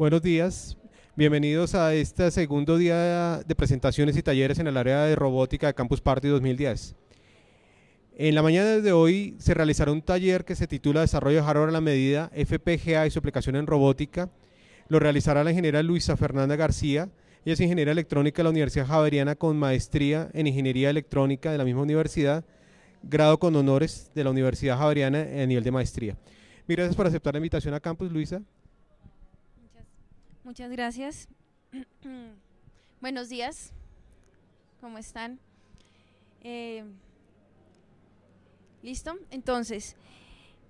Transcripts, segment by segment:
Buenos días. Bienvenidos a este segundo día de presentaciones y talleres en el área de robótica de Campus Party 2010. En la mañana de hoy se realizará un taller que se titula Desarrollo de hardware a la medida, FPGA y su aplicación en robótica. Lo realizará la ingeniera Luisa Fernanda García. Ella es ingeniera electrónica de la Universidad Javeriana con maestría en ingeniería electrónica de la misma universidad, grado con honores de la Universidad Javeriana en nivel de maestría. Mi gracias por aceptar la invitación a Campus, Luisa. Muchas gracias. Buenos días. ¿Cómo están? Eh, ¿Listo? Entonces,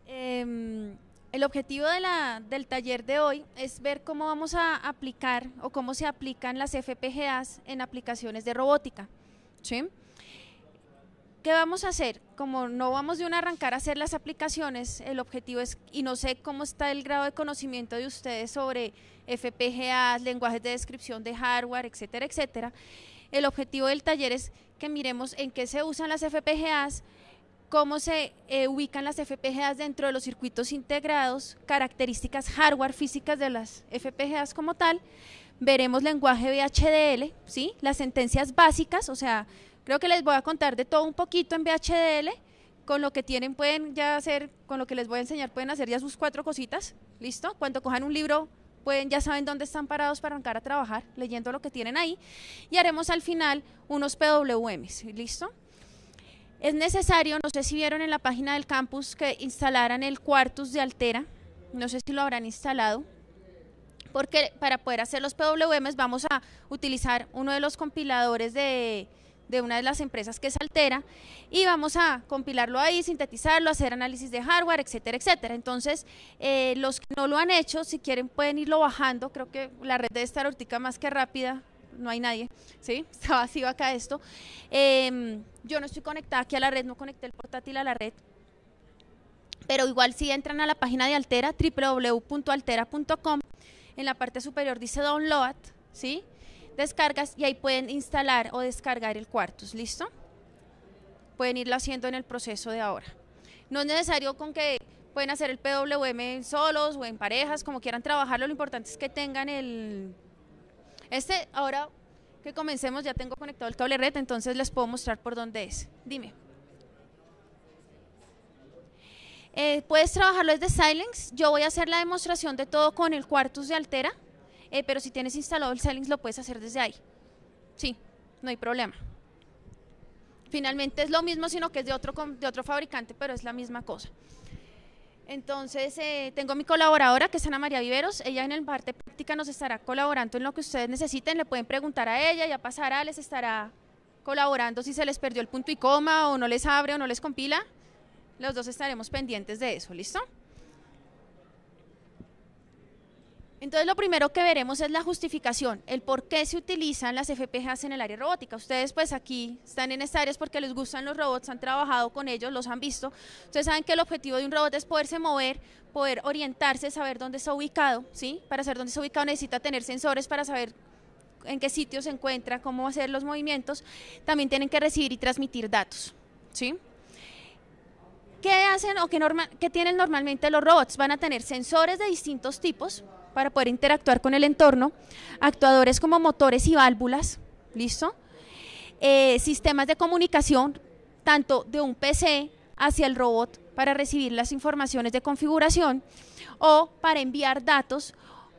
em, el objetivo de la, del taller de hoy es ver cómo vamos a aplicar o cómo se aplican las FPGAs en aplicaciones de robótica. ¿sí? ¿Qué vamos a hacer? Como no vamos de un arrancar a hacer las aplicaciones, el objetivo es, y no sé cómo está el grado de conocimiento de ustedes sobre FPGAs, lenguajes de descripción de hardware, etcétera, etcétera. El objetivo del taller es que miremos en qué se usan las FPGAs, cómo se eh, ubican las FPGAs dentro de los circuitos integrados, características hardware físicas de las FPGAs como tal. Veremos lenguaje VHDL, ¿sí? las sentencias básicas, o sea, Creo que les voy a contar de todo un poquito en VHDL. Con lo que tienen pueden ya hacer, con lo que les voy a enseñar pueden hacer ya sus cuatro cositas. ¿Listo? Cuando cojan un libro pueden, ya saben dónde están parados para arrancar a trabajar leyendo lo que tienen ahí. Y haremos al final unos PWMs. ¿Listo? Es necesario, no sé si vieron en la página del campus que instalaran el Quartus de Altera, no sé si lo habrán instalado, porque para poder hacer los PWMs vamos a utilizar uno de los compiladores de, de una de las empresas que es Altera y vamos a compilarlo ahí, sintetizarlo, hacer análisis de hardware, etcétera, etcétera. Entonces, eh, los que no lo han hecho, si quieren pueden irlo bajando, creo que la red de esta ahorita más que rápida, no hay nadie, ¿sí? Está vacío acá esto. Em, yo no estoy conectada aquí a la red, no conecté el portátil a la red, pero igual si entran a la página de Altera, www.altera.com, en la parte superior dice Download, ¿sí? descargas y ahí pueden instalar o descargar el Quartus, ¿listo? Pueden irlo haciendo en el proceso de ahora. No es necesario con que pueden hacer el PWM solos o en parejas, como quieran trabajarlo, lo importante es que tengan el... Este, ahora que comencemos, ya tengo conectado el cable red, entonces les puedo mostrar por dónde es. Dime. Eh, puedes trabajarlo desde Silence. Yo voy a hacer la demostración de todo con el Quartus de Altera. Eh, pero si tienes instalado el Sellings, lo puedes hacer desde ahí. Sí, no hay problema. Finalmente es lo mismo, sino que es de otro, de otro fabricante, pero es la misma cosa. Entonces, eh, tengo mi colaboradora, que es Ana María Viveros. Ella en el parte práctica nos estará colaborando en lo que ustedes necesiten. Le pueden preguntar a ella, ya pasará, les estará colaborando si se les perdió el punto y coma o no les abre o no les compila. Los dos estaremos pendientes de eso, ¿listo? Entonces lo primero que veremos es la justificación, el por qué se utilizan las FPGAs en el área robótica. Ustedes pues aquí están en esta área porque les gustan los robots, han trabajado con ellos, los han visto. Ustedes saben que el objetivo de un robot es poderse mover, poder orientarse, saber dónde está ubicado, ¿sí? Para saber dónde está ubicado necesita tener sensores para saber en qué sitio se encuentra, cómo hacer los movimientos. También tienen que recibir y transmitir datos, ¿sí? ¿Qué hacen o qué, norma, qué tienen normalmente los robots? Van a tener sensores de distintos tipos, para poder interactuar con el entorno, actuadores como motores y válvulas, ¿listo? Eh, sistemas de comunicación, tanto de un PC hacia el robot para recibir las informaciones de configuración o para enviar datos,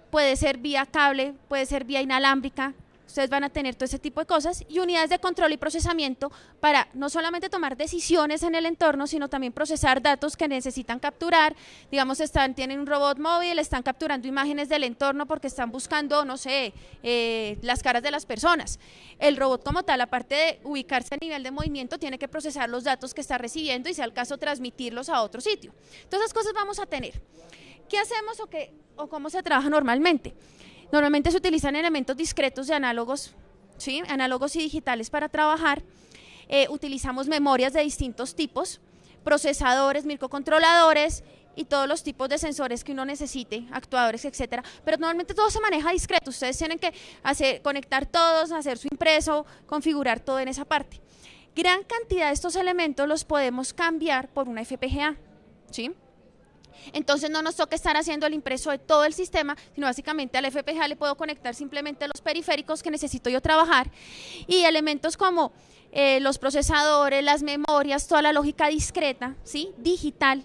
puede ser vía cable, puede ser vía inalámbrica, ustedes van a tener todo ese tipo de cosas y unidades de control y procesamiento para no solamente tomar decisiones en el entorno, sino también procesar datos que necesitan capturar. Digamos, están, tienen un robot móvil, están capturando imágenes del entorno porque están buscando, no sé, eh, las caras de las personas. El robot como tal, aparte de ubicarse a nivel de movimiento, tiene que procesar los datos que está recibiendo y, si al caso, transmitirlos a otro sitio. Todas esas cosas vamos a tener. ¿Qué hacemos o, qué, o cómo se trabaja normalmente? Normalmente se utilizan elementos discretos de análogos, ¿sí? análogos y digitales para trabajar. Eh, utilizamos memorias de distintos tipos, procesadores, microcontroladores y todos los tipos de sensores que uno necesite, actuadores, etcétera. Pero normalmente todo se maneja discreto. Ustedes tienen que hacer, conectar todos, hacer su impreso, configurar todo en esa parte. Gran cantidad de estos elementos los podemos cambiar por una FPGA, ¿sí? Entonces no nos toca estar haciendo el impreso de todo el sistema, sino básicamente al FPGA le puedo conectar simplemente los periféricos que necesito yo trabajar y elementos como eh, los procesadores, las memorias, toda la lógica discreta, ¿sí? digital,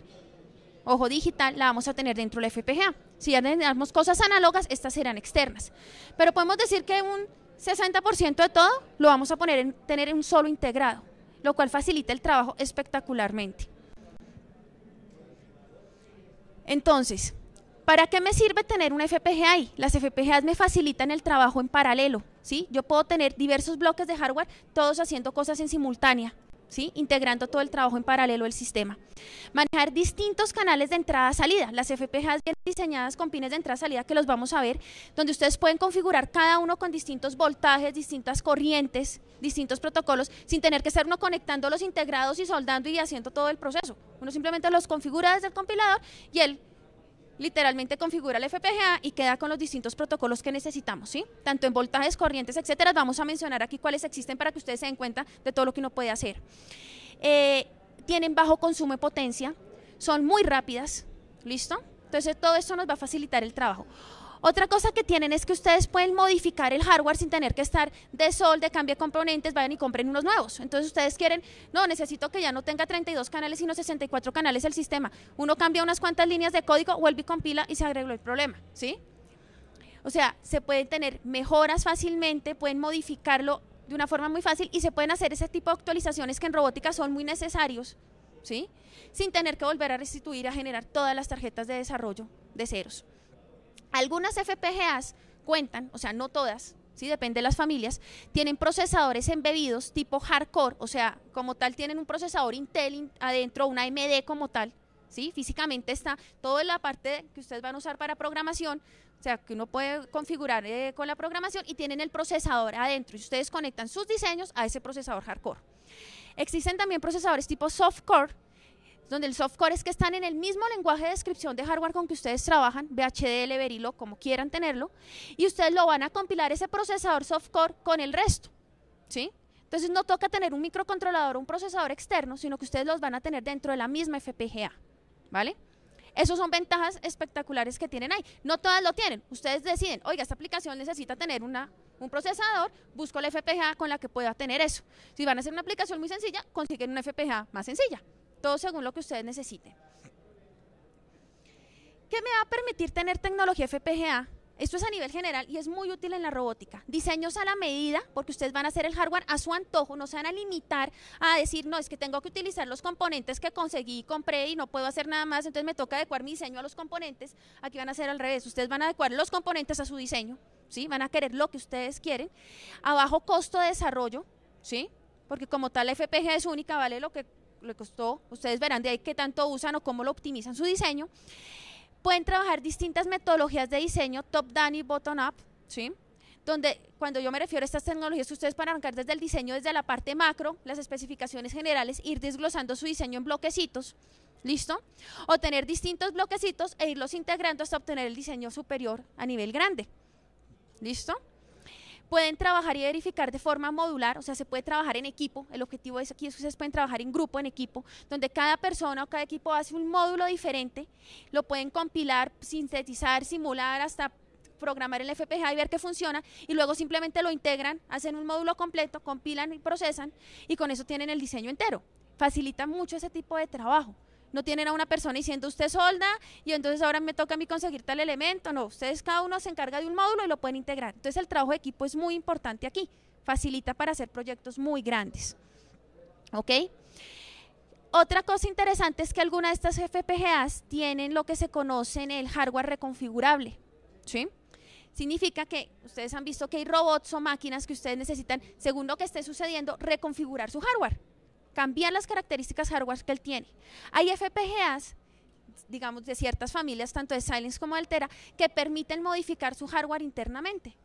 ojo digital, la vamos a tener dentro del FPGA. Si ya tenemos cosas análogas, estas serán externas. Pero podemos decir que un 60% de todo lo vamos a poner en, tener en un solo integrado, lo cual facilita el trabajo espectacularmente. Entonces, ¿para qué me sirve tener un FPGA Las FPGAs me facilitan el trabajo en paralelo, ¿sí? Yo puedo tener diversos bloques de hardware, todos haciendo cosas en simultánea integrando todo el trabajo en paralelo del sistema. Manejar distintos canales de entrada-salida. Las FPGAs bien diseñadas con pines de entrada-salida que los vamos a ver, donde ustedes pueden configurar cada uno con distintos voltajes, distintas corrientes, distintos protocolos, sin tener que ser uno conectando los integrados y soldando y haciendo todo el proceso. Uno simplemente los configura desde el compilador y el literalmente configura el FPGA y queda con los distintos protocolos que necesitamos, ¿sí? Tanto en voltajes, corrientes, etcétera. Vamos a mencionar aquí cuáles existen para que ustedes se den cuenta de todo lo que uno puede hacer. Eh, tienen bajo consumo de potencia, son muy rápidas, ¿listo? Entonces todo esto nos va a facilitar el trabajo. Otra cosa que tienen es que ustedes pueden modificar el hardware sin tener que estar de sol, de cambio componentes, vayan y compren unos nuevos. Entonces ustedes quieren, no, necesito que ya no tenga 32 canales, sino 64 canales el sistema. Uno cambia unas cuantas líneas de código, vuelve y compila y se arregló el problema, ¿sí? O sea, se pueden tener mejoras fácilmente, pueden modificarlo de una forma muy fácil y se pueden hacer ese tipo de actualizaciones que en robótica son muy necesarios, ¿sí? Sin tener que volver a restituir, a generar todas las tarjetas de desarrollo de ceros. Algunas FPGAs cuentan, o sea, no todas, sí, depende de las familias, tienen procesadores embebidos tipo hardcore, o sea, como tal tienen un procesador Intel adentro, una AMD como tal, ¿sí? Físicamente está toda la parte que ustedes van a usar para programación, o sea, que uno puede configurar eh, con la programación y tienen el procesador adentro y ustedes conectan sus diseños a ese procesador hardcore. Existen también procesadores tipo softcore, donde el softcore es que están en el mismo lenguaje de descripción de hardware con que ustedes trabajan, VHDL, Verilo, como quieran tenerlo, y ustedes lo van a compilar ese procesador softcore con el resto, ¿sí? Entonces no toca tener un microcontrolador o un procesador externo, sino que ustedes los van a tener dentro de la misma FPGA, ¿vale? Esas son ventajas espectaculares que tienen ahí. No todas lo tienen. Ustedes deciden, oiga, esta aplicación necesita tener un procesador, busco la FPGA con la que pueda tener eso. Si van a hacer una aplicación muy sencilla, consiguen una FPGA más sencilla todo según lo que ustedes necesiten. ¿Qué me va a permitir tener tecnología FPGA? Esto es a nivel general y es muy útil en la robótica. Diseños a la medida, porque ustedes van a hacer el hardware a su antojo, no se van a limitar a decir, no, es que tengo que utilizar los componentes que conseguí compré y no puedo hacer nada más, entonces me toca adecuar mi diseño a los componentes. Aquí van a hacer al revés, ustedes van a adecuar los componentes a su diseño, ¿sí? Van a querer lo que ustedes quieren, a bajo costo de desarrollo, ¿sí? Porque como tal la FPGA es única, vale lo que le costó, ustedes verán de ahí qué tanto usan o cómo lo optimizan su diseño. Pueden trabajar distintas metodologías de diseño, top-down y bottom-up, ¿sí? donde cuando yo me refiero a estas tecnologías, ustedes para arrancar desde el diseño, desde la parte macro, las especificaciones generales, ir desglosando su diseño en bloquecitos, ¿listo? O tener distintos bloquecitos e irlos integrando hasta obtener el diseño superior a nivel grande, ¿listo? Pueden trabajar y verificar de forma modular, o sea, se puede trabajar en equipo. El objetivo es aquí es que ustedes pueden trabajar en grupo, en equipo, donde cada persona o cada equipo hace un módulo diferente. Lo pueden compilar, sintetizar, simular hasta programar el FPGA y ver que funciona y luego simplemente lo integran, hacen un módulo completo, compilan y procesan y con eso tienen el diseño entero. Facilita mucho ese tipo de trabajo no tienen a una persona diciendo usted solda y entonces ahora me toca a mí conseguir tal elemento. No, ustedes cada uno se encarga de un módulo y lo pueden integrar. Entonces el trabajo de equipo es muy importante aquí, facilita para hacer proyectos muy grandes. ¿Ok? Otra cosa interesante es que algunas de estas FPGAs tienen lo que se conoce en el hardware reconfigurable. ¿Sí? Significa que ustedes han visto que hay robots o máquinas que ustedes necesitan, según lo que esté sucediendo, reconfigurar su hardware cambiar las características hardware que él tiene. Hay FPGAs digamos, de ciertas familias, tanto de Silence como de Altera, que permiten modificar su hardware internamente.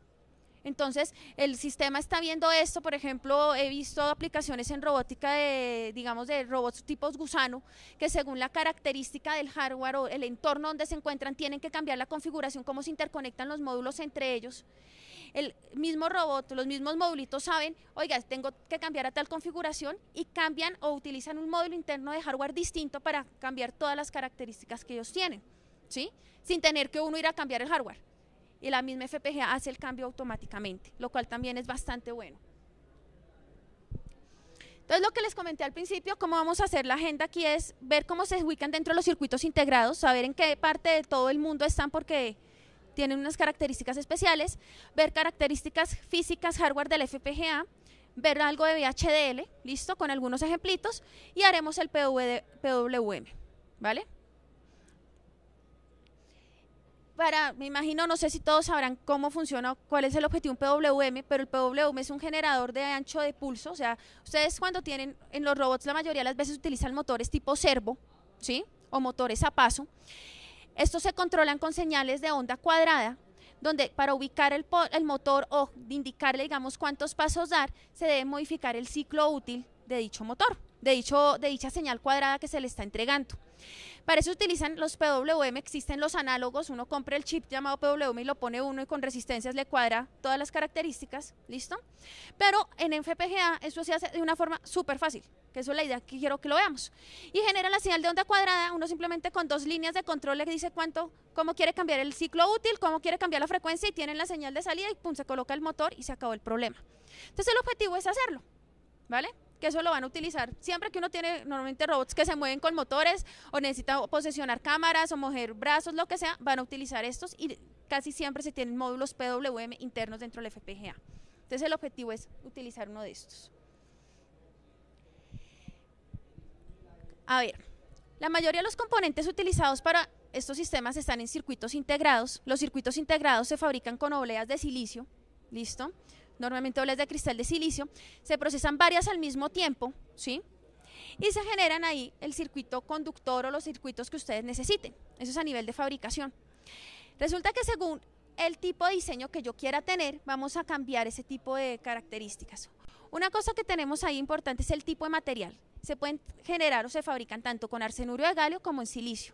Entonces, el sistema está viendo esto, por ejemplo, he visto aplicaciones en robótica de, digamos, de robots tipos gusano, que según la característica del hardware o el entorno donde se encuentran, tienen que cambiar la configuración, cómo se interconectan los módulos entre ellos el mismo robot, los mismos modulitos saben, oiga, tengo que cambiar a tal configuración y cambian o utilizan un módulo interno de hardware distinto para cambiar todas las características que ellos tienen, ¿sí? Sin tener que uno ir a cambiar el hardware. Y la misma FPGA hace el cambio automáticamente, lo cual también es bastante bueno. Entonces lo que les comenté al principio, cómo vamos a hacer la agenda aquí es ver cómo se ubican dentro de los circuitos integrados, saber en qué parte de todo el mundo están porque tienen unas características especiales, ver características físicas hardware del FPGA, ver algo de VHDL, listo, con algunos ejemplitos, y haremos el PWM, ¿vale? Para, me imagino, no sé si todos sabrán cómo funciona, cuál es el objetivo de un PWM, pero el PWM es un generador de ancho de pulso, o sea, ustedes cuando tienen, en los robots la mayoría de las veces utilizan motores tipo servo, ¿sí? O motores a paso. Estos se controlan con señales de onda cuadrada, donde para ubicar el, motor o indicarle, digamos, cuántos pasos dar, se debe modificar el ciclo útil de dicho motor, de dicha señal cuadrada que se le está entregando. Para eso utilizan los PWM, existen los análogos, uno compra el chip llamado PWM y lo pone uno y con resistencias le cuadra todas las características, ¿listo? Pero en FPGA eso se hace de una forma súper fácil, que eso es la idea que quiero que lo veamos. Y genera la señal de onda cuadrada, uno simplemente con dos líneas de control le dice cuánto, cómo quiere cambiar el ciclo útil, cómo quiere cambiar la frecuencia y tienen la señal de salida y pum, se coloca el motor y se acabó el problema. Entonces el objetivo es hacerlo, ¿vale? que eso lo van a utilizar siempre que uno tiene normalmente robots que se mueven con motores o necesita posesionar cámaras o mover brazos, lo que sea, van a utilizar estos y casi siempre se tienen módulos PWM internos dentro del FPGA. Entonces el objetivo es utilizar uno de estos. A ver, la mayoría de los componentes utilizados para estos sistemas están en circuitos integrados. Los circuitos integrados se fabrican con obleas de silicio, ¿listo? normalmente dobles de cristal de silicio, se procesan varias al mismo tiempo, ¿sí? Y se generan ahí el circuito conductor o los circuitos que ustedes necesiten. Eso es a nivel de fabricación. Resulta que según el tipo de diseño que yo quiera tener, vamos a cambiar ese tipo de características. Una cosa que tenemos ahí importante es el tipo de material. Se pueden generar o se fabrican tanto con arsenuro de galio como en silicio.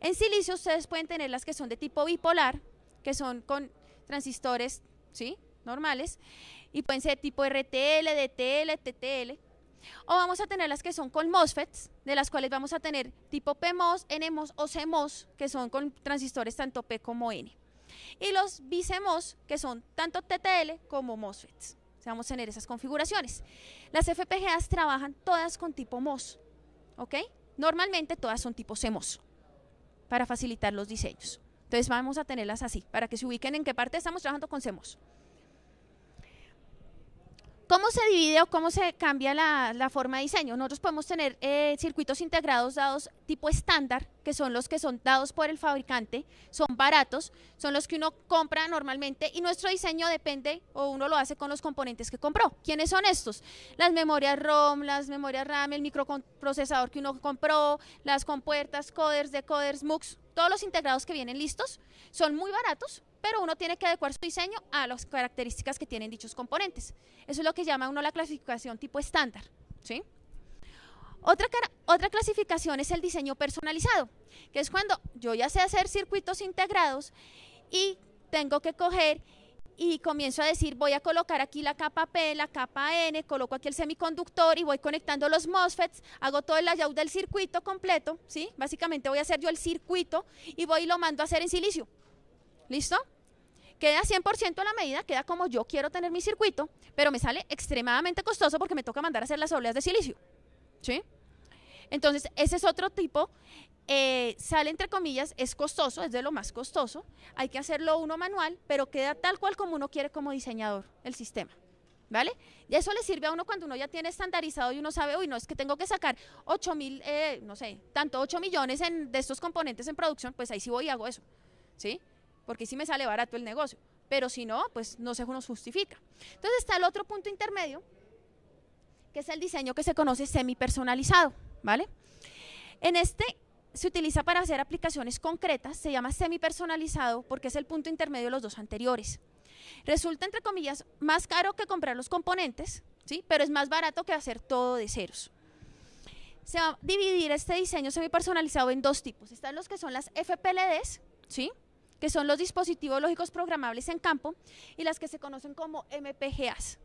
En silicio ustedes pueden tener las que son de tipo bipolar, que son con transistores, ¿sí? normales, y pueden ser tipo RTL, DTL, TTL, o vamos a tener las que son con MOSFETs, de las cuales vamos a tener tipo PMOS, NMOS o CMOS, que son con transistores tanto P como N. Y los BCMOS, que son tanto TTL como MOSFETs. sea, vamos a tener esas configuraciones. Las FPGAs trabajan todas con tipo MOS, ¿ok? Normalmente todas son tipo CMOS, para facilitar los diseños. Entonces vamos a tenerlas así, para que se ubiquen en qué parte estamos trabajando con CMOS. ¿Cómo se divide o cómo se cambia la, forma de diseño? Nosotros podemos tener eh, circuitos integrados dados tipo estándar, que son los que son dados por el fabricante, son baratos, son los que uno compra normalmente y nuestro diseño depende o uno lo hace con los componentes que compró. ¿Quiénes son estos? Las memorias ROM, las memorias RAM, el microprocesador que uno compró, las compuertas, coders, decoders, MUX, todos los integrados que vienen listos son muy baratos, pero uno tiene que adecuar su diseño a las características que tienen dichos componentes. Eso es lo que llama uno la clasificación tipo estándar. ¿sí? Otra, otra clasificación es el diseño personalizado, que es cuando yo ya sé hacer circuitos integrados y tengo que coger y comienzo a decir, voy a colocar aquí la capa P, la capa N, coloco aquí el semiconductor y voy conectando los MOSFETs, hago todo el layout del circuito completo, ¿sí? Básicamente voy a hacer yo el circuito y voy lo mando a hacer en silicio. ¿Listo? Queda 100% a la medida, queda como yo quiero tener mi circuito, pero me sale extremadamente costoso porque me toca mandar a hacer las obleas de silicio, ¿sí? Entonces, ese es otro tipo eh, sale entre comillas, es costoso, es de lo más costoso, hay que hacerlo uno manual, pero queda tal cual como uno quiere como diseñador el sistema. ¿Vale? Y eso le sirve a uno cuando uno ya tiene estandarizado y uno sabe, uy, no, es que tengo que sacar 8 mil, eh, no sé, tanto 8 millones de estos componentes en producción, pues ahí sí voy y hago eso, ¿sí? Porque sí me sale barato el negocio, pero si no, pues no se uno justifica. Entonces está el otro punto intermedio, que es el diseño que se conoce semi personalizado, ¿vale? En este se utiliza para hacer aplicaciones concretas, se llama semi-personalizado porque es el punto intermedio de los dos anteriores. Resulta, entre comillas, más caro que comprar los componentes, ¿sí? pero es más barato que hacer todo de ceros. Se va a dividir este diseño semi-personalizado en dos tipos. Están los que son las FPLDs, ¿sí? que son los dispositivos lógicos programables en campo, y las que se conocen como MPGAs.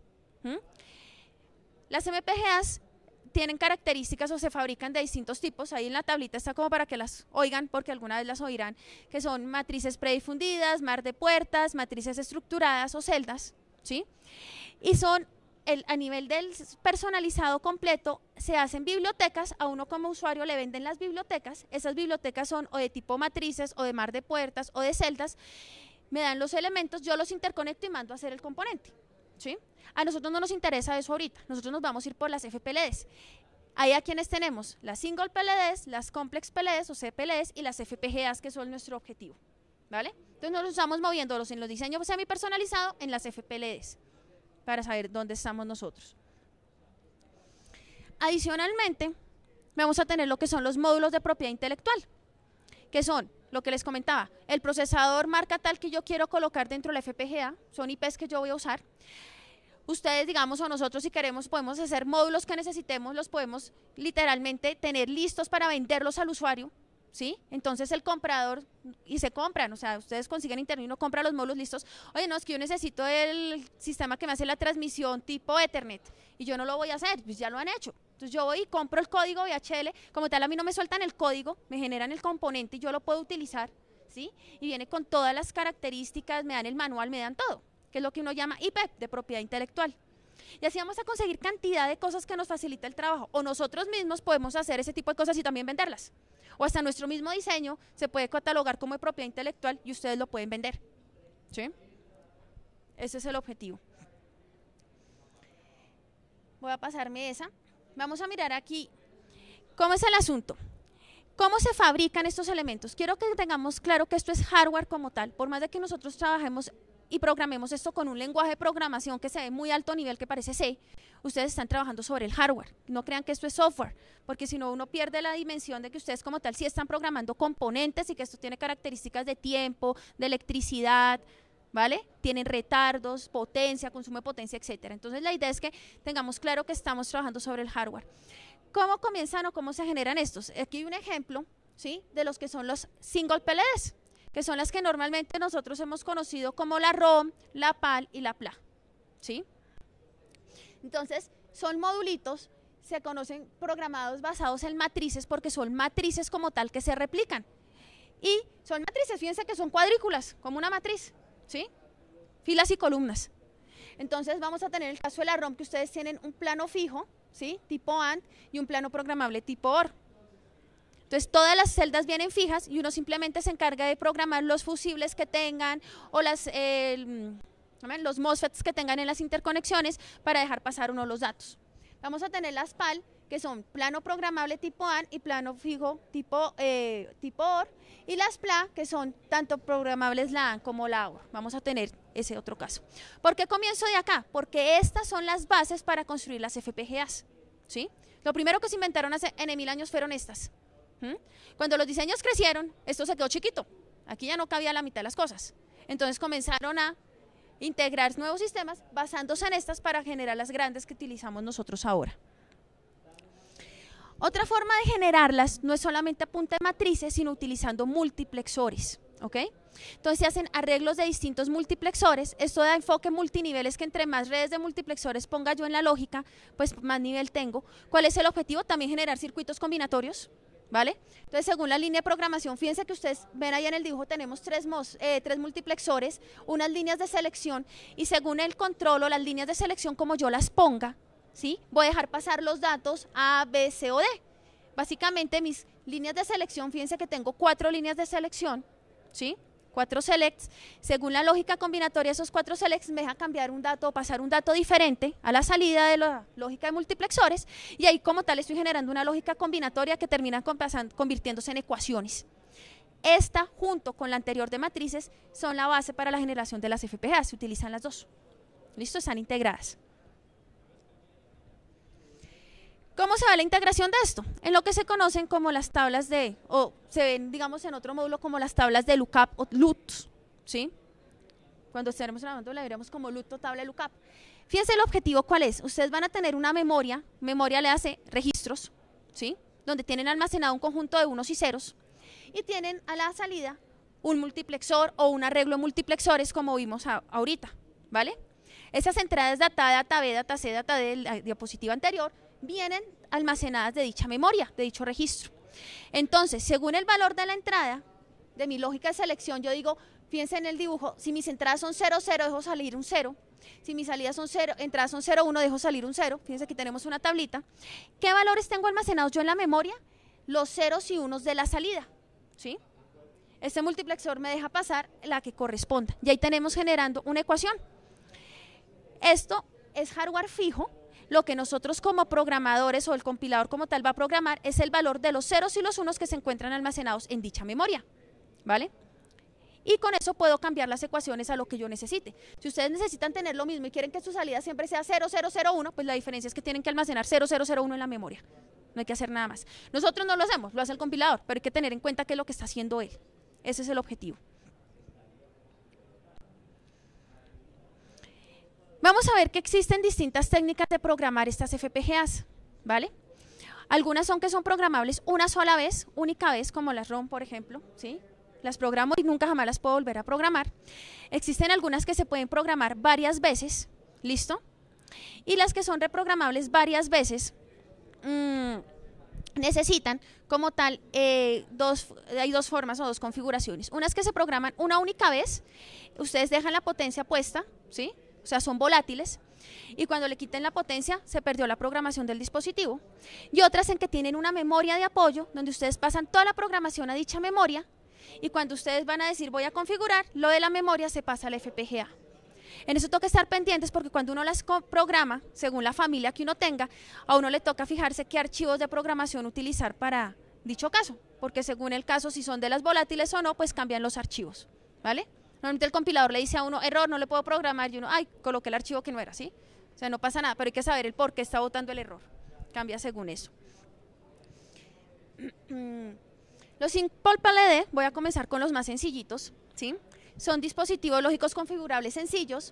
Las MPGAs tienen características o se fabrican de distintos tipos. Ahí en la tablita está como para que las oigan, porque alguna vez las oirán, que son matrices predifundidas, mar de puertas, matrices estructuradas o celdas, ¿sí? Y son el, a nivel del personalizado completo, se hacen bibliotecas, a uno como usuario le venden las bibliotecas, esas bibliotecas son o de tipo matrices o de mar de puertas o de celdas, me dan los elementos, yo los interconecto y mando a hacer el componente. A nosotros no nos interesa eso ahorita, nosotros nos vamos a ir por las FPLDs. Ahí a quienes tenemos las single PLDs, las complex PLDs o CPLDs y las FPGAs que son nuestro objetivo, Entonces nos estamos moviéndolos en los diseños semi-personalizados en las FPLDs para saber dónde estamos nosotros. Adicionalmente, vamos a tener lo que son los módulos de propiedad intelectual, que son lo que les comentaba, el procesador marca tal que yo quiero colocar dentro de la FPGA, son IPs que yo voy a usar. Ustedes, digamos, o nosotros si queremos, podemos hacer módulos que necesitemos, los podemos literalmente tener listos para venderlos al usuario, ¿sí? Entonces el comprador, y se compran, o sea, ustedes consiguen internet y uno compra los módulos listos. Oye, no, es que yo necesito el sistema que me hace la transmisión tipo Ethernet y yo no lo voy a hacer, pues ya lo han hecho. Entonces yo voy y compro el código VHL, como tal a mí no me sueltan el código, me generan el componente y yo lo puedo utilizar, ¿sí? Y viene con todas las características, me dan el manual, me dan todo, que es lo que uno llama IPEP, e de propiedad intelectual. Y así vamos a conseguir cantidad de cosas que nos facilita el trabajo. O nosotros mismos podemos hacer ese tipo de cosas y también venderlas. O hasta nuestro mismo diseño se puede catalogar como de propiedad intelectual y ustedes lo pueden vender. ¿Sí? Ese es el objetivo. Voy a pasarme esa. Vamos a mirar aquí cómo es el asunto. ¿Cómo se fabrican estos elementos? Quiero que tengamos claro que esto es hardware como tal, por más de que nosotros trabajemos y programemos esto con un lenguaje de programación que se ve muy alto nivel, que parece C, ustedes están trabajando sobre el hardware. No crean que esto es software, porque si no uno pierde la dimensión de que ustedes como tal sí están programando componentes y que esto tiene características de tiempo, de electricidad, ¿vale? Tienen retardos, potencia, consume potencia, etcétera. Entonces la idea es que tengamos claro que estamos trabajando sobre el hardware. ¿Cómo comienzan o cómo se generan estos? Aquí hay un ejemplo, ¿sí? De los que son los single PLDs, que son las que normalmente nosotros hemos conocido como la ROM, la PAL y la PLA, ¿sí? Entonces, son modulitos se conocen programados basados en matrices porque son matrices como tal que se replican. Y son matrices, fíjense que son cuadrículas, como una matriz, ¿sí? Filas y columnas. Entonces vamos a tener el caso de la ROM que ustedes tienen un plano fijo, ¿sí? Tipo AND y un plano programable tipo OR. Entonces todas las celdas vienen fijas y uno simplemente se encarga de programar los fusibles que tengan o las, los MOSFETs que tengan en las interconexiones para dejar pasar uno los datos. Vamos a tener las PAL que son plano programable tipo AN y plano fijo tipo, eh, tipo OR, y las PLA, que son tanto programables la AN como la OR. Vamos a tener ese otro caso. ¿Por qué comienzo de acá? Porque estas son las bases para construir las FPGAs. ¿sí? Lo primero que se inventaron hace N mil años fueron estas. Cuando los diseños crecieron, esto se quedó chiquito. Aquí ya no cabía la mitad de las cosas. Entonces comenzaron a integrar nuevos sistemas basándose en estas para generar las grandes que utilizamos nosotros ahora. Otra forma de generarlas no es solamente a punta de matrices, sino utilizando multiplexores. ¿ok? Entonces se hacen arreglos de distintos multiplexores. Esto da enfoque multinivel, que entre más redes de multiplexores ponga yo en la lógica, pues más nivel tengo. ¿Cuál es el objetivo? También generar circuitos combinatorios. ¿Vale? Entonces, según la línea de programación, fíjense que ustedes ven ahí en el dibujo, tenemos tres, eh, tres multiplexores, unas líneas de selección, y según el control o las líneas de selección, como yo las ponga, ¿sí? Voy a dejar pasar los datos A, B, C o D. Básicamente mis líneas de selección, fíjense que tengo cuatro líneas de selección, ¿sí? Cuatro selects. Según la lógica combinatoria, esos cuatro selects me deja cambiar un dato o pasar un dato diferente a la salida de la lógica de multiplexores y ahí como tal estoy generando una lógica combinatoria que termina convirtiéndose en ecuaciones. Esta, junto con la anterior de matrices, son la base para la generación de las FPGA. Se utilizan las dos. ¿Listo? Están integradas. ¿Cómo se va la integración de esto? En lo que se conocen como las tablas de, o se ven, digamos, en otro módulo como las tablas de lookup o LUT. ¿sí? Cuando estaremos hablando la veremos como LUT o tabla de lookup. Fíjense el objetivo cuál es. Ustedes van a tener una memoria, memoria le hace registros, ¿sí? Donde tienen almacenado un conjunto de unos y ceros y tienen a la salida un multiplexor o un arreglo de multiplexores como vimos ahorita, ¿vale? Esas entradas data, data B, data C, data D, la diapositiva anterior, vienen almacenadas de dicha memoria, de dicho registro. Entonces, según el valor de la entrada, de mi lógica de selección, yo digo, fíjense en el dibujo, si mis entradas son 0, 0, dejo salir un 0. Si mis salidas son entradas son 0, 1, dejo salir un 0. Fíjense que tenemos una tablita. ¿Qué valores tengo almacenados yo en la memoria? Los ceros y unos de la salida, ¿sí? Este multiplexor me deja pasar la que corresponda. Y ahí tenemos generando una ecuación. Esto es hardware fijo, lo que nosotros como programadores o el compilador como tal va a programar es el valor de los ceros y los unos que se encuentran almacenados en dicha memoria, ¿vale? Y con eso puedo cambiar las ecuaciones a lo que yo necesite. Si ustedes necesitan tener lo mismo y quieren que su salida siempre sea 0001, pues la diferencia es que tienen que almacenar 0001 en la memoria. No hay que hacer nada más. Nosotros no lo hacemos, lo hace el compilador, pero hay que tener en cuenta qué es lo que está haciendo él. Ese es el objetivo. Vamos a ver que existen distintas técnicas de programar estas FPGAs, ¿vale? Algunas son que son programables una sola vez, única vez, como las ROM, por ejemplo, ¿sí? Las programo y nunca jamás las puedo volver a programar. Existen algunas que se pueden programar varias veces, ¿listo? Y las que son reprogramables varias veces mm, necesitan, como tal, eh, dos, hay dos formas o dos configuraciones. Unas que se programan una única vez, ustedes dejan la potencia puesta, ¿sí? o sea, son volátiles, y cuando le quiten la potencia se perdió la programación del dispositivo. Y otras en que tienen una memoria de apoyo donde ustedes pasan toda la programación a dicha memoria y cuando ustedes van a decir voy a configurar, lo de la memoria se pasa al FPGA. En eso toca estar pendientes porque cuando uno las programa, según la familia que uno tenga, a uno le toca fijarse qué archivos de programación utilizar para dicho caso, porque según el caso, si son de las volátiles o no, pues cambian los archivos. ¿Vale? Normalmente el compilador le dice a uno, error, no le puedo programar, y uno, ay, coloqué el archivo que no era, ¿sí? O sea, no pasa nada, pero hay que saber el por qué está votando el error. Cambia según eso. Los Simple PLD, voy a comenzar con los más sencillitos, ¿sí? Son dispositivos lógicos configurables sencillos.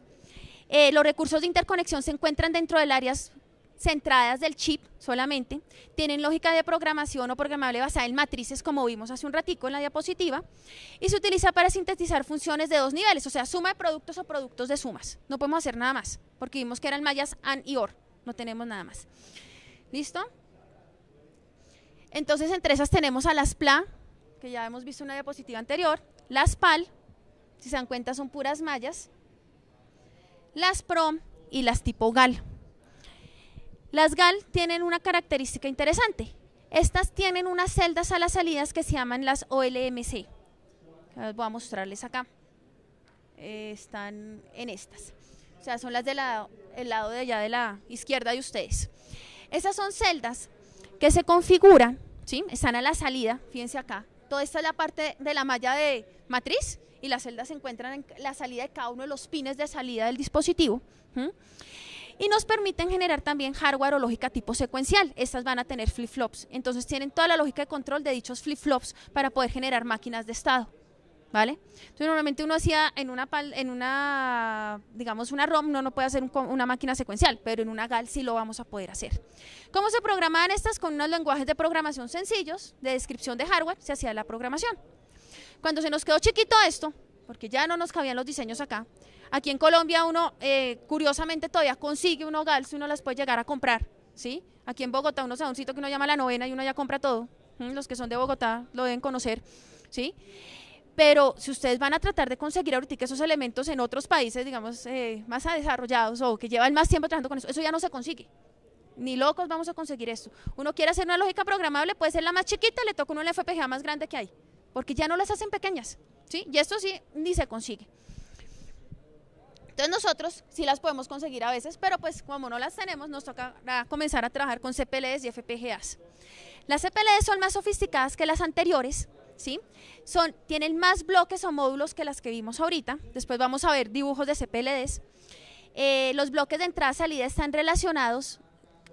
Eh, los recursos de interconexión se encuentran dentro del áreas centradas del chip solamente, tienen lógica de programación o programable basada en matrices como vimos hace un ratico en la diapositiva y se utiliza para sintetizar funciones de dos niveles, o sea, suma de productos o productos de sumas. No podemos hacer nada más porque vimos que eran mallas AND y OR, no tenemos nada más. ¿Listo? Entonces entre esas tenemos a las PLA, que ya hemos visto en la diapositiva anterior, las PAL, si se dan cuenta son puras mallas, las PROM y las tipo GAL. Las GAL tienen una característica interesante. Estas tienen unas celdas a las salidas que se llaman las OLMC. Las voy a mostrarles acá. Eh, están en estas. O sea, son las del lado de allá de la izquierda de ustedes. Esas son celdas que se configuran, ¿sí? están a la salida, fíjense acá. Toda esta es la parte de la malla de matriz y las celdas se encuentran en la salida de cada uno de los pines de salida del dispositivo y nos permiten generar también hardware o lógica tipo secuencial. Estas van a tener flip-flops, entonces tienen toda la lógica de control de dichos flip-flops para poder generar máquinas de estado. ¿Vale? Entonces normalmente uno hacía en una, digamos, una ROM, no, no puede hacer una máquina secuencial, pero en una GAL sí lo vamos a poder hacer. ¿Cómo se programaban estas? Con unos lenguajes de programación sencillos, de descripción de hardware, se hacía la programación. Cuando se nos quedó chiquito esto, porque ya no nos cabían los diseños acá, Aquí en Colombia uno, eh, curiosamente, todavía consigue un hogar si uno las puede llegar a comprar, ¿sí? Aquí en Bogotá uno da un sitio que uno llama La Novena y uno ya compra todo. Mm, los que son de Bogotá lo deben conocer, ¿sí? Pero si ustedes van a tratar de conseguir ahorita esos elementos en otros países, digamos, eh, más desarrollados o que llevan más tiempo trabajando con eso, eso ya no se consigue ni locos vamos a conseguir eso. Uno quiere hacer una lógica programable, puede ser la más chiquita, le toca una FPGA más grande que hay, porque ya no las hacen pequeñas, ¿sí? Y esto sí ni se consigue. Entonces nosotros sí las podemos conseguir a veces, pero pues como no las tenemos, nos toca ah, comenzar a trabajar con CPLDs y FPGAs. Las CPLDs son más sofisticadas que las anteriores, ¿sí? Son, tienen más bloques o módulos que las que vimos ahorita. Después vamos a ver dibujos de CPLDs. Eh, los bloques de entrada y salida están relacionados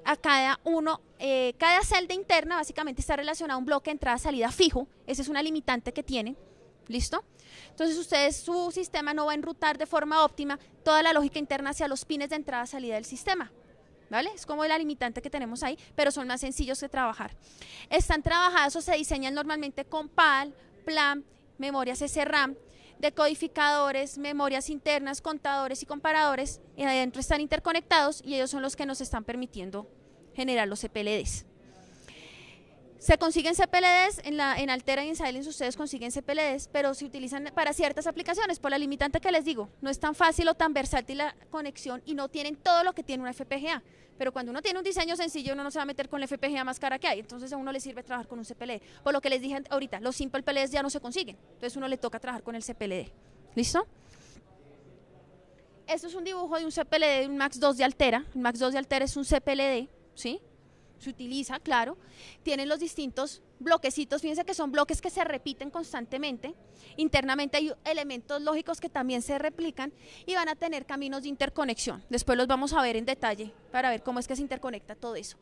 a cada uno, eh, cada celda interna básicamente está relacionada a un bloque de entrada-salida fijo, esa es una limitante que tienen. ¿Listo? Entonces ustedes, su sistema no va a enrutar de forma óptima toda la lógica interna hacia los pines de entrada-salida del sistema. ¿Vale? Es como la limitante que tenemos ahí, pero son más sencillos de trabajar. Están trabajados o se diseñan normalmente con PAL, PLAM, memorias SRAM, decodificadores, memorias internas, contadores y comparadores. Y adentro están interconectados y ellos son los que nos están permitiendo generar los CPLDs. E se consiguen CPLDs, en, la, en Altera y en Silence ustedes consiguen CPLDs, pero se utilizan para ciertas aplicaciones, por la limitante que les digo, no es tan fácil o tan versátil la conexión y no tienen todo lo que tiene una FPGA. Pero cuando uno tiene un diseño sencillo, uno no se va a meter con la FPGA más cara que hay, entonces a uno le sirve trabajar con un CPLD. Por lo que les dije ahorita, los simple PLDs ya no se consiguen, entonces uno le toca trabajar con el CPLD. ¿Listo? Esto es un dibujo de un CPLD, de un Max 2 de Altera. El Max 2 de Altera es un CPLD, ¿sí? se utiliza, claro. Tienen los distintos bloquecitos, fíjense que son bloques que se repiten constantemente. Internamente hay elementos lógicos que también se replican y van a tener caminos de interconexión. Después los vamos a ver en detalle para ver cómo es que se interconecta todo eso.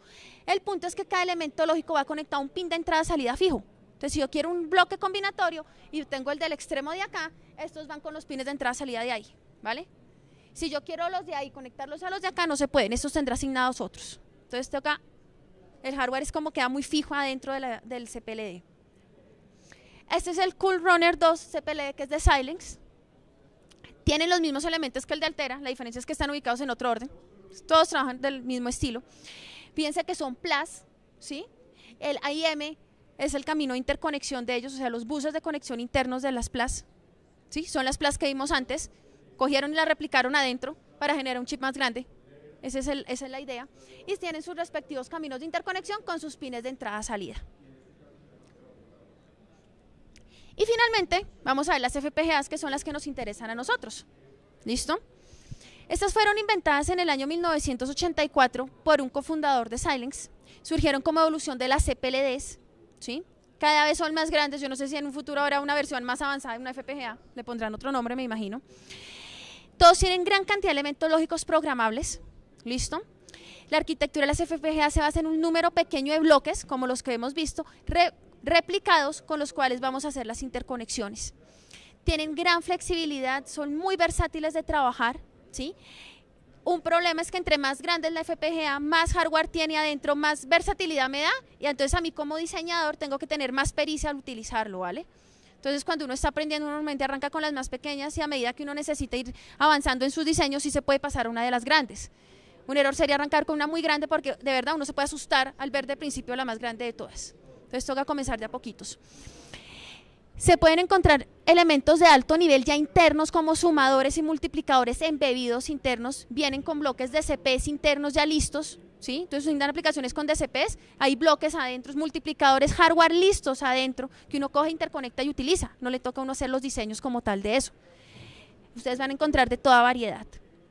El punto es que cada elemento lógico va conectado a un pin de entrada-salida fijo. Entonces, si yo quiero un bloque combinatorio y tengo el del extremo de acá, estos van con los pines de entrada-salida de ahí, ¿vale? Si yo quiero los de ahí conectarlos a los de acá, no se pueden, estos tendrán asignados otros. Entonces toca el hardware es como queda muy fijo adentro del CPLD. Este es el Cool Runner 2 CPLD que es de silence Tienen los mismos elementos que el de Altera, la diferencia es que están ubicados en otro orden. Todos trabajan del mismo estilo. Fíjense que son PLAS, ¿sí? El AIM es el camino de interconexión de ellos, o sea, los buses de conexión internos de las PLAS. ¿sí? Son las PLAS que vimos antes, cogieron y las replicaron adentro para generar un chip más grande. Esa es, la idea. Y tienen sus respectivos caminos de interconexión con sus pines de entrada-salida. Y finalmente, vamos a ver las FPGAs que son las que nos interesan a nosotros. ¿Listo? Estas fueron inventadas en el año 1984 por un cofundador de silence Surgieron como evolución de las CPLDs, ¿sí? Cada vez son más grandes, yo no sé si en un futuro habrá una versión más avanzada de una FPGA, le pondrán otro nombre, me imagino. Todos tienen gran cantidad de elementos lógicos programables, ¿Listo? La arquitectura de las FPGA se basa en un número pequeño de bloques, como los que hemos visto, replicados con los cuales vamos a hacer las interconexiones. Tienen gran flexibilidad, son muy versátiles de trabajar, ¿sí? Un problema es que entre más grande es la FPGA, más hardware tiene adentro, más versatilidad me da y entonces a mí como diseñador tengo que tener más pericia al utilizarlo, ¿vale? Entonces cuando uno está aprendiendo normalmente arranca con las más pequeñas y a medida que uno necesita ir avanzando en sus diseños sí se puede pasar a una de las grandes un error sería arrancar con una muy grande porque de verdad uno se puede asustar al ver de principio la más grande de todas. Entonces toca comenzar de a poquitos. Se pueden encontrar elementos de alto nivel ya internos como sumadores y multiplicadores embebidos internos, vienen con bloques de CPs internos ya listos, ¿sí? Entonces se dan aplicaciones con DCPs, hay bloques adentro, multiplicadores hardware listos adentro que uno coge, interconecta y utiliza. No le toca a uno hacer los diseños como tal de eso. Ustedes van a encontrar de toda variedad.